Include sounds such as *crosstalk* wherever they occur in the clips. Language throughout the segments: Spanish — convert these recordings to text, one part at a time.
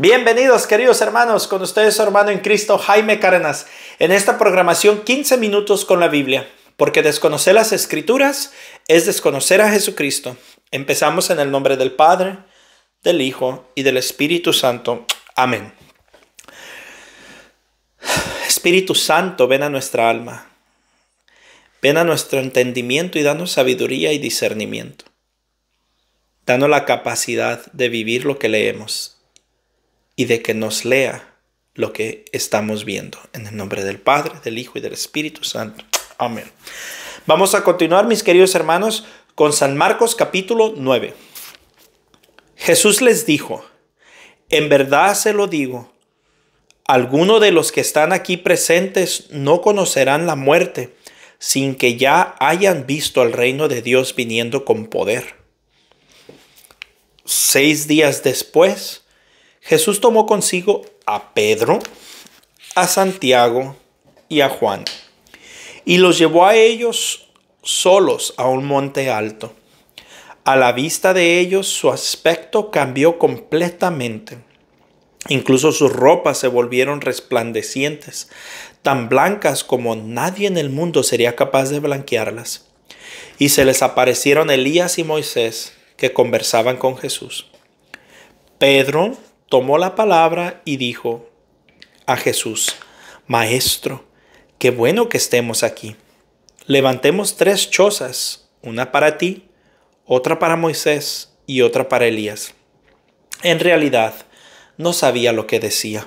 Bienvenidos queridos hermanos, con ustedes su hermano en Cristo Jaime Cárdenas, en esta programación 15 minutos con la Biblia, porque desconocer las escrituras es desconocer a Jesucristo. Empezamos en el nombre del Padre, del Hijo y del Espíritu Santo. Amén. Espíritu Santo, ven a nuestra alma, ven a nuestro entendimiento y danos sabiduría y discernimiento. Danos la capacidad de vivir lo que leemos y de que nos lea lo que estamos viendo. En el nombre del Padre, del Hijo y del Espíritu Santo. Amén. Vamos a continuar, mis queridos hermanos, con San Marcos capítulo 9. Jesús les dijo, en verdad se lo digo, alguno de los que están aquí presentes no conocerán la muerte sin que ya hayan visto al reino de Dios viniendo con poder. Seis días después, Jesús tomó consigo a Pedro, a Santiago y a Juan, y los llevó a ellos solos a un monte alto. A la vista de ellos su aspecto cambió completamente. Incluso sus ropas se volvieron resplandecientes, tan blancas como nadie en el mundo sería capaz de blanquearlas. Y se les aparecieron Elías y Moisés, que conversaban con Jesús. Pedro tomó la palabra y dijo a Jesús, Maestro, qué bueno que estemos aquí. Levantemos tres chozas, una para ti, otra para Moisés y otra para Elías. En realidad, no sabía lo que decía.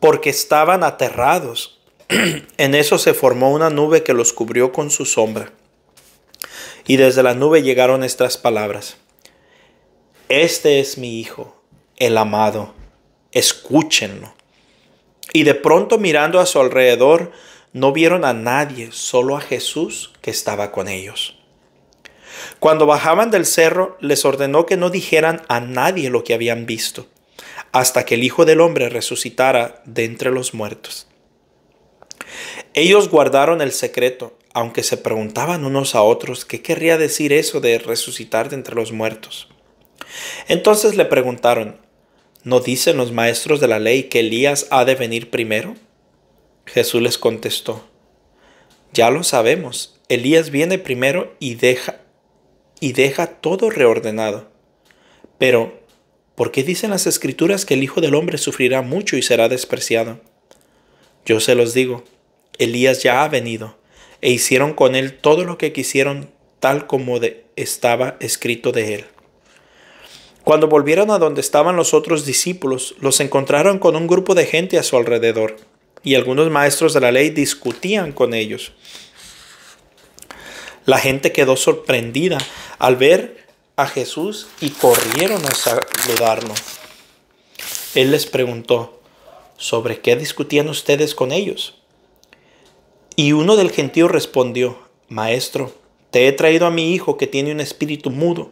Porque estaban aterrados *clears throat* en eso se formó una nube que los cubrió con su sombra. Y desde la nube llegaron estas palabras. Este es mi hijo, el amado, escúchenlo. Y de pronto mirando a su alrededor, no vieron a nadie, solo a Jesús que estaba con ellos. Cuando bajaban del cerro, les ordenó que no dijeran a nadie lo que habían visto, hasta que el Hijo del Hombre resucitara de entre los muertos. Ellos guardaron el secreto, aunque se preguntaban unos a otros qué querría decir eso de resucitar de entre los muertos. Entonces le preguntaron, ¿no dicen los maestros de la ley que Elías ha de venir primero? Jesús les contestó, ya lo sabemos, Elías viene primero y deja, y deja todo reordenado. Pero, ¿por qué dicen las escrituras que el Hijo del Hombre sufrirá mucho y será despreciado? Yo se los digo, Elías ya ha venido, e hicieron con él todo lo que quisieron, tal como estaba escrito de él. Cuando volvieron a donde estaban los otros discípulos, los encontraron con un grupo de gente a su alrededor, y algunos maestros de la ley discutían con ellos. La gente quedó sorprendida al ver a Jesús y corrieron a saludarlo. Él les preguntó, ¿sobre qué discutían ustedes con ellos? Y uno del gentío respondió, Maestro, te he traído a mi hijo que tiene un espíritu mudo.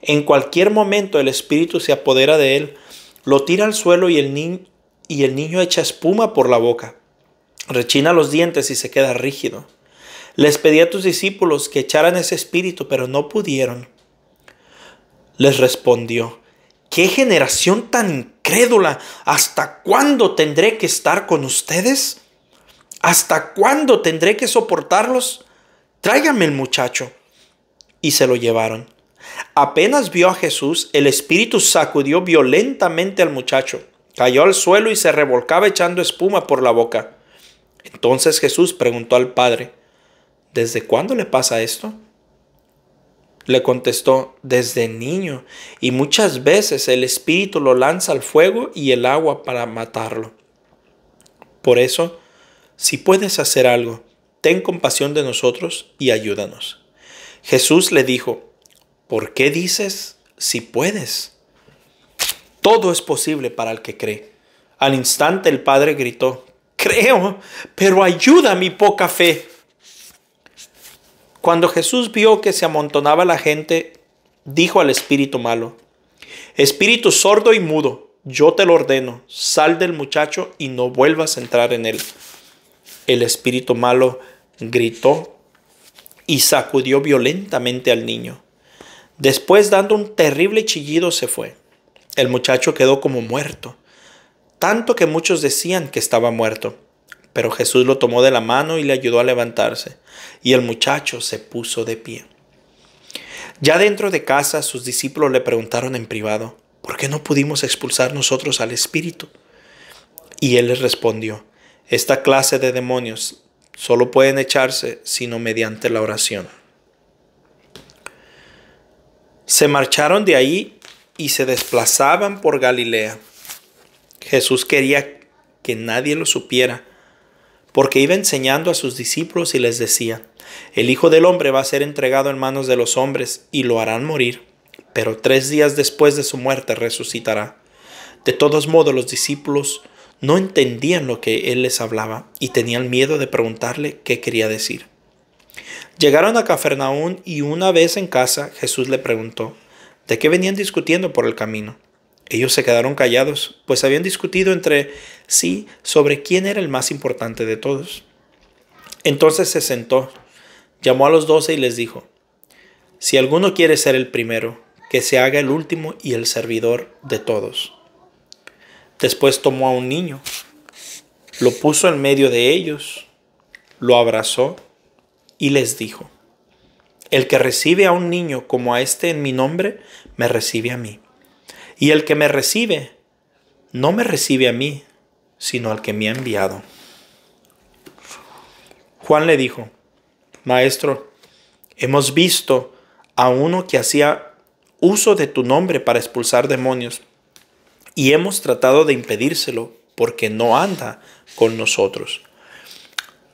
En cualquier momento el espíritu se apodera de él, lo tira al suelo y el, niño echa espuma por la boca, rechina los dientes y se queda rígido. Les pedí a tus discípulos que echaran ese espíritu, pero no pudieron. Les respondió, ¿qué generación tan incrédula? ¿Hasta cuándo tendré que estar con ustedes? ¿Hasta cuándo tendré que soportarlos? Tráigame el muchacho. Y se lo llevaron. Apenas vio a Jesús, el espíritu sacudió violentamente al muchacho. Cayó al suelo y se revolcaba echando espuma por la boca. Entonces Jesús preguntó al padre, ¿desde cuándo le pasa esto? Le contestó, desde niño, y muchas veces el espíritu lo lanza al fuego y el agua para matarlo. Por eso, si puedes hacer algo, ten compasión de nosotros y ayúdanos. Jesús le dijo, ¿por qué dices si puedes? Todo es posible para el que cree. Al instante el Padre gritó, creo, pero ayuda mi poca fe. Cuando Jesús vio que se amontonaba la gente, dijo al espíritu malo, espíritu sordo y mudo, yo te lo ordeno, sal del muchacho y no vuelvas a entrar en él. El espíritu malo gritó y sacudió violentamente al niño. Después, dando un terrible chillido, se fue. El muchacho quedó como muerto, tanto que muchos decían que estaba muerto. Pero Jesús lo tomó de la mano y le ayudó a levantarse, y el muchacho se puso de pie. Ya dentro de casa, sus discípulos le preguntaron en privado, ¿por qué no pudimos expulsar nosotros al espíritu? Y él les respondió, esta clase de demonios solo pueden echarse sino mediante la oración. Se marcharon de ahí y se desplazaban por Galilea. Jesús quería que nadie lo supiera, porque iba enseñando a sus discípulos y les decía, el Hijo del Hombre va a ser entregado en manos de los hombres y lo harán morir, pero tres días después de su muerte resucitará. De todos modos, los discípulos no entendían lo que él les hablaba y tenían miedo de preguntarle qué quería decir. Llegaron a Cafarnaún y una vez en casa Jesús le preguntó, ¿de qué venían discutiendo por el camino? Ellos se quedaron callados, pues habían discutido entre sí sobre quién era el más importante de todos. Entonces se sentó, llamó a los doce y les dijo, Si alguno quiere ser el primero, que se haga el último y el servidor de todos. Después tomó a un niño, lo puso en medio de ellos, lo abrazó y les dijo, el que recibe a un niño como a este en mi nombre, me recibe a mí. Y el que me recibe, no me recibe a mí, sino al que me ha enviado. Juan le dijo, Maestro, hemos visto a uno que hacía uso de tu nombre para expulsar demonios y hemos tratado de impedírselo porque no anda con nosotros.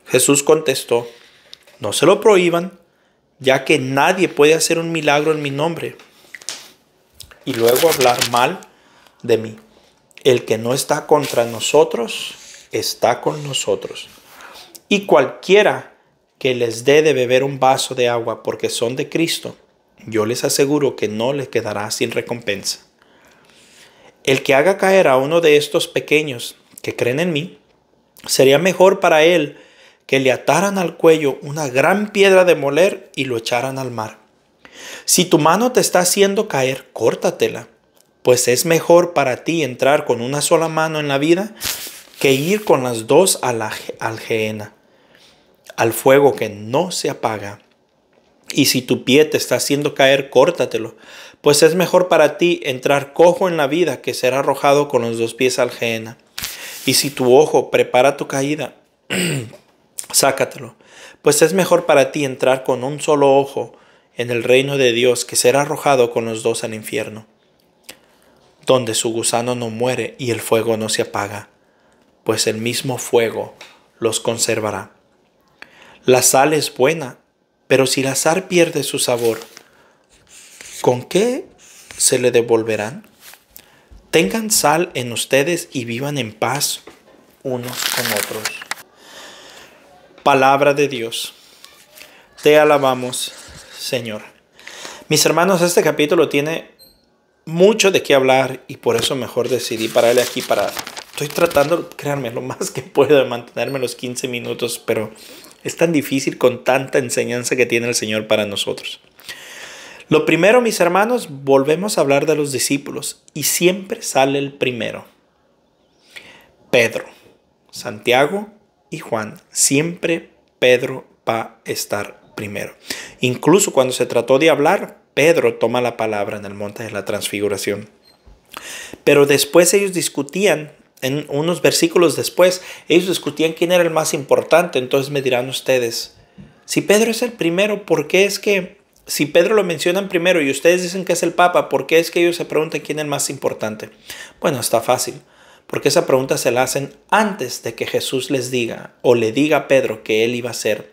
Jesús contestó, no se lo prohíban, ya que nadie puede hacer un milagro en mi nombre y luego hablar mal de mí. El que no está contra nosotros, está con nosotros. Y cualquiera que les dé de beber un vaso de agua porque son de Cristo, yo les aseguro que no les quedará sin recompensa. El que haga caer a uno de estos pequeños que creen en mí, sería mejor para él que le ataran al cuello una gran piedra de moler y lo echaran al mar. Si tu mano te está haciendo caer, córtatela, pues es mejor para ti entrar con una sola mano en la vida que ir con las dos a la al fuego que no se apaga y si tu pie te está haciendo caer, córtatelo, pues es mejor para ti entrar cojo en la vida que ser arrojado con los dos pies al gehenna. Y si tu ojo prepara tu caída, *clears throat* sácatelo, pues es mejor para ti entrar con un solo ojo en el reino de Dios que ser arrojado con los dos al infierno, donde su gusano no muere y el fuego no se apaga, pues el mismo fuego los conservará. La sal es buena pero si el azar pierde su sabor, ¿con qué se le devolverán? Tengan sal en ustedes y vivan en paz unos con otros. Palabra de Dios. Te alabamos, Señor. Mis hermanos, este capítulo tiene mucho de qué hablar y por eso mejor decidí pararle aquí para estoy tratando, créanme, lo más que puedo de mantenerme los 15 minutos, pero es tan difícil con tanta enseñanza que tiene el Señor para nosotros. Lo primero, mis hermanos, volvemos a hablar de los discípulos y siempre sale el primero. Pedro, Santiago y Juan. Siempre Pedro va a estar primero. Incluso cuando se trató de hablar, Pedro toma la palabra en el monte de la transfiguración. Pero después ellos discutían en unos versículos después, ellos discutían quién era el más importante. Entonces me dirán ustedes, si Pedro es el primero, ¿por qué es que, si Pedro lo mencionan primero y ustedes dicen que es el Papa, ¿por qué es que ellos se preguntan quién es el más importante? Bueno, está fácil, porque esa pregunta se la hacen antes de que Jesús les diga o le diga a Pedro que él iba a ser,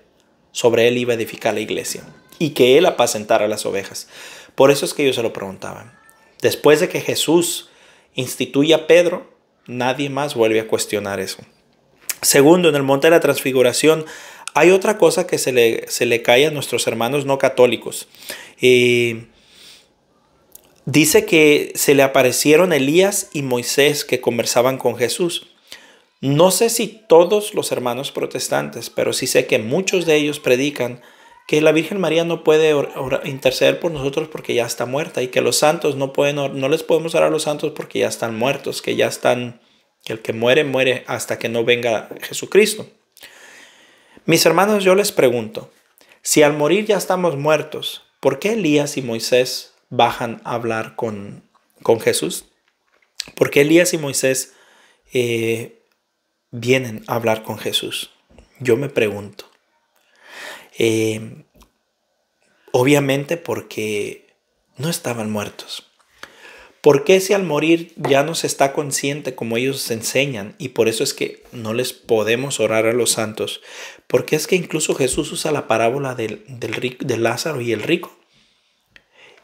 sobre él iba a edificar la iglesia y que él apacentara las ovejas. Por eso es que ellos se lo preguntaban. Después de que Jesús instituya a Pedro, Nadie más vuelve a cuestionar eso. Segundo, en el monte de la transfiguración hay otra cosa que se le, cae a nuestros hermanos no católicos. dice que se le aparecieron Elías y Moisés que conversaban con Jesús. No sé si todos los hermanos protestantes, pero sí sé que muchos de ellos predican que la Virgen María no puede interceder por nosotros porque ya está muerta y que los santos no pueden no les podemos orar a los santos porque ya están muertos, que ya están que el que muere muere hasta que no venga Jesucristo. Mis hermanos, yo les pregunto, si al morir ya estamos muertos, ¿por qué Elías y Moisés bajan a hablar con con Jesús? ¿Por qué Elías y Moisés eh, vienen a hablar con Jesús? Yo me pregunto. Eh, obviamente porque no estaban muertos. ¿Por qué si al morir ya no se está consciente como ellos enseñan? Y por eso es que no les podemos orar a los santos. Porque es que incluso Jesús usa la parábola del, rico, de Lázaro y el rico.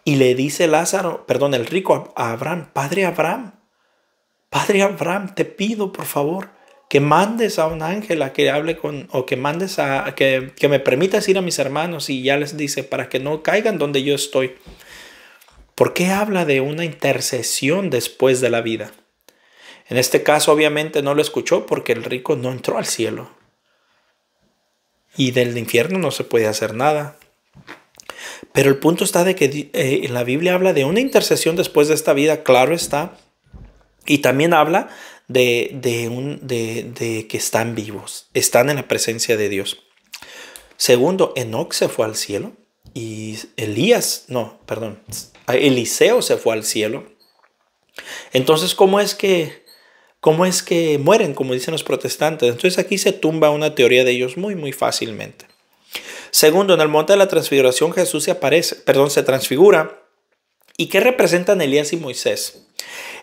Y le dice Lázaro, perdón, el rico a Abraham, Padre Abraham, Padre Abraham, te pido por favor que mandes a un ángel a que hable con, o que mandes a, que, me permitas ir a mis hermanos y ya les dice, para que no caigan donde yo estoy. ¿Por qué habla de una intercesión después de la vida? En este caso, obviamente, no lo escuchó porque el rico no entró al cielo. Y del infierno no se puede hacer nada. Pero el punto está de que eh, la Biblia habla de una intercesión después de esta vida, claro está. Y también habla de, un, de, que están vivos, están en la presencia de Dios. Segundo, Enoch se fue al cielo y Elías, no, perdón, Eliseo se fue al cielo. Entonces, ¿cómo es que cómo es que mueren, como dicen los protestantes? Entonces, aquí se tumba una teoría de ellos muy muy fácilmente. Segundo, en el monte de la transfiguración Jesús se aparece, perdón, se transfigura. ¿Y qué representan Elías y Moisés?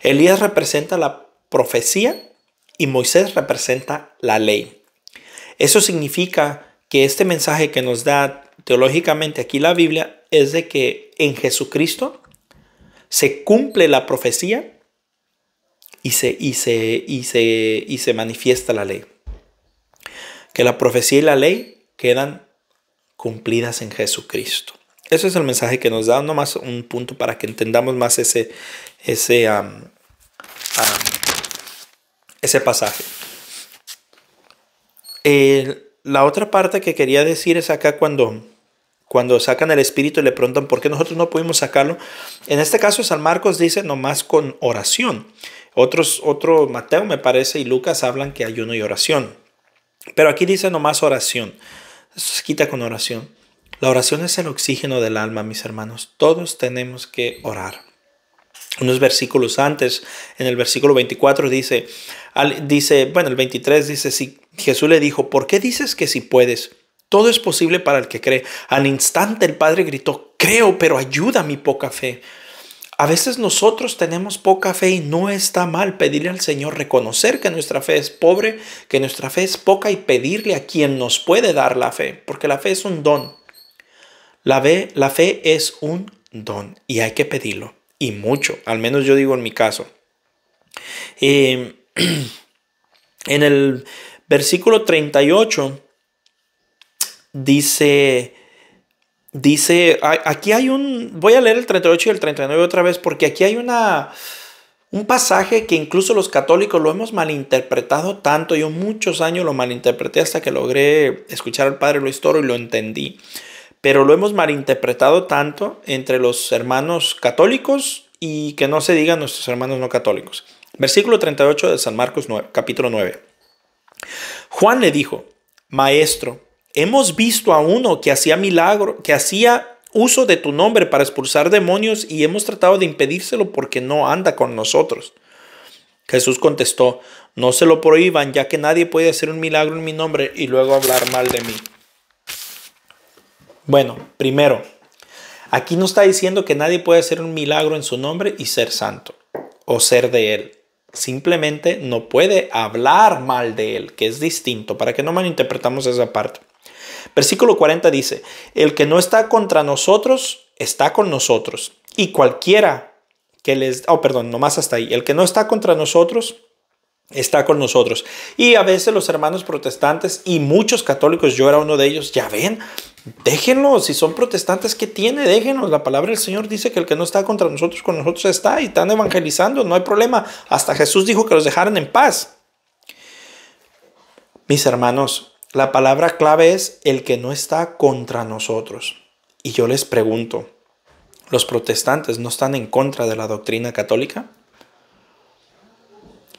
Elías representa la profecía y Moisés representa la ley. Eso significa que este mensaje que nos da teológicamente aquí la Biblia es de que en Jesucristo se cumple la profecía y se, y se, y se, y se manifiesta la ley. Que la profecía y la ley quedan cumplidas en Jesucristo. Eso es el mensaje que nos da, nomás un punto para que entendamos más ese, ese, ese pasaje. Eh, la otra parte que quería decir es acá cuando, cuando sacan el espíritu y le preguntan por qué nosotros no pudimos sacarlo. En este caso San Marcos dice nomás con oración. Otros, otro Mateo me parece y Lucas hablan que ayuno y oración. Pero aquí dice nomás oración. Eso se quita con oración. La oración es el oxígeno del alma, mis hermanos. Todos tenemos que orar unos versículos antes, en el versículo 24 dice, dice, bueno, el 23 dice, si Jesús le dijo, ¿por qué dices que si puedes? Todo es posible para el que cree. Al instante el Padre gritó, creo, pero ayuda mi poca fe. A veces nosotros tenemos poca fe y no está mal pedirle al Señor reconocer que nuestra fe es pobre, que nuestra fe es poca y pedirle a quien nos puede dar la fe, porque la fe es un don. La la fe es un don y hay que pedirlo y mucho, al menos yo digo en mi caso. Em, *clears throat* en el versículo 38 dice, dice, aquí hay un, voy a leer el 38 y el 39 otra vez porque aquí hay una, un pasaje que incluso los católicos lo hemos malinterpretado tanto, yo muchos años lo malinterpreté hasta que logré escuchar al padre Luis Toro y lo entendí pero lo hemos malinterpretado tanto entre los hermanos católicos y que no se digan nuestros hermanos no católicos. Versículo 38 de San Marcos 9, capítulo 9. Juan le dijo, Maestro, hemos visto a uno que hacía milagro, que hacía uso de tu nombre para expulsar demonios y hemos tratado de impedírselo porque no anda con nosotros. Jesús contestó, no se lo prohíban ya que nadie puede hacer un milagro en mi nombre y luego hablar mal de mí. Bueno, primero, aquí no está diciendo que nadie puede hacer un milagro en su nombre y ser santo o ser de él. Simplemente no puede hablar mal de él, que es distinto, para que no malinterpretamos esa parte. Versículo 40 dice, el que no está contra nosotros, está con nosotros. Y cualquiera que les... Oh, perdón, nomás hasta ahí. El que no está contra nosotros, está con nosotros. Y a veces los hermanos protestantes y muchos católicos, yo era uno de ellos, ya ven, déjenlos, si son protestantes, ¿qué tiene? Déjenlos. La palabra del Señor dice que el que no está contra nosotros, con nosotros está y están evangelizando, no hay problema. Hasta Jesús dijo que los dejaran en paz. Mis hermanos, la palabra clave es el que no está contra nosotros. Y yo les pregunto, ¿los protestantes no están en contra de la doctrina católica?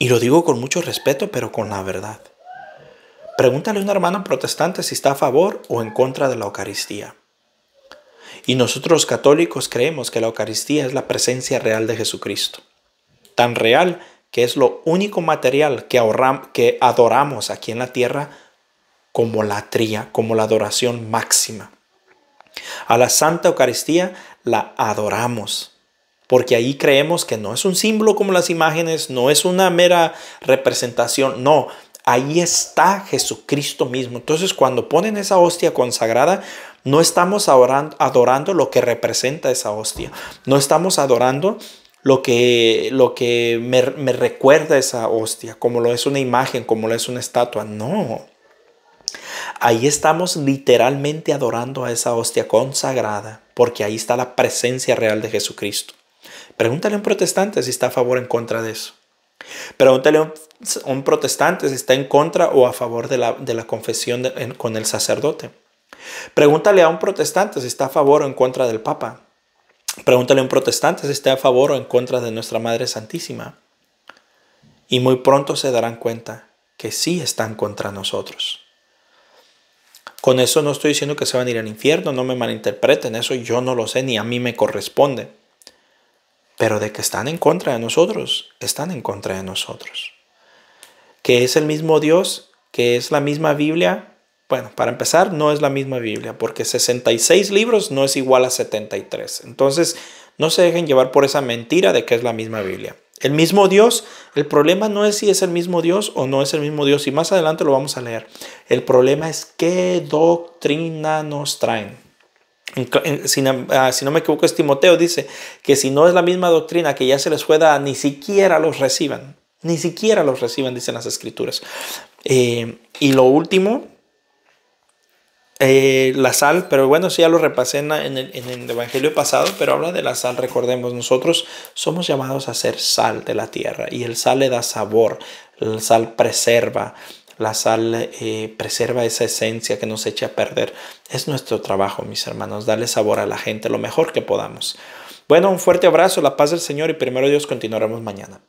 Y lo digo con mucho respeto, pero con la verdad. Pregúntale a una hermana protestante si está a favor o en contra de la Eucaristía. Y nosotros católicos creemos que la Eucaristía es la presencia real de Jesucristo. Tan real que es lo único material que, adoramos aquí en la tierra como la tría, como la adoración máxima. A la Santa Eucaristía la adoramos porque ahí creemos que no es un símbolo como las imágenes, no es una mera representación, no, ahí está Jesucristo mismo. Entonces cuando ponen esa hostia consagrada, no estamos adorando, lo que representa esa hostia, no estamos adorando lo que, lo que me, me recuerda esa hostia, como lo es una imagen, como lo es una estatua, no. Ahí estamos literalmente adorando a esa hostia consagrada, porque ahí está la presencia real de Jesucristo. Pregúntale a un protestante si está a favor o en contra de eso. Pregúntale a un protestante si está en contra o a favor de la, confesión con el sacerdote. Pregúntale a un protestante si está a favor o en contra del Papa. Pregúntale a un protestante si está a favor o en contra de nuestra Madre Santísima. Y muy pronto se darán cuenta que sí están contra nosotros. Con eso no estoy diciendo que se van a ir al infierno, no me malinterpreten, eso yo no lo sé ni a mí me corresponde pero de que están en contra de nosotros, están en contra de nosotros. Que es el mismo Dios, que es la misma Biblia. Bueno, para empezar, no es la misma Biblia, porque 66 libros no es igual a 73. Entonces, no se dejen llevar por esa mentira de que es la misma Biblia. El mismo Dios, el problema no es si es el mismo Dios o no es el mismo Dios, y más adelante lo vamos a leer. El problema es qué doctrina nos traen. Eh, ah, si no me equivoco es Timoteo, dice que si no es la misma doctrina que ya se les fue ni siquiera los reciban, ni siquiera los reciban, dicen las escrituras. Eh, y lo último, eh, la sal, pero bueno, sí ya lo repasé en, el, en, el, Evangelio pasado, pero habla de la sal, recordemos, nosotros somos llamados a ser sal de la tierra y el sal le da sabor, el sal preserva, la sal eh, preserva esa esencia que nos echa a perder. Es nuestro trabajo, mis hermanos, darle sabor a la gente lo mejor que podamos. Bueno, un fuerte abrazo, la paz del Señor y primero Dios continuaremos mañana.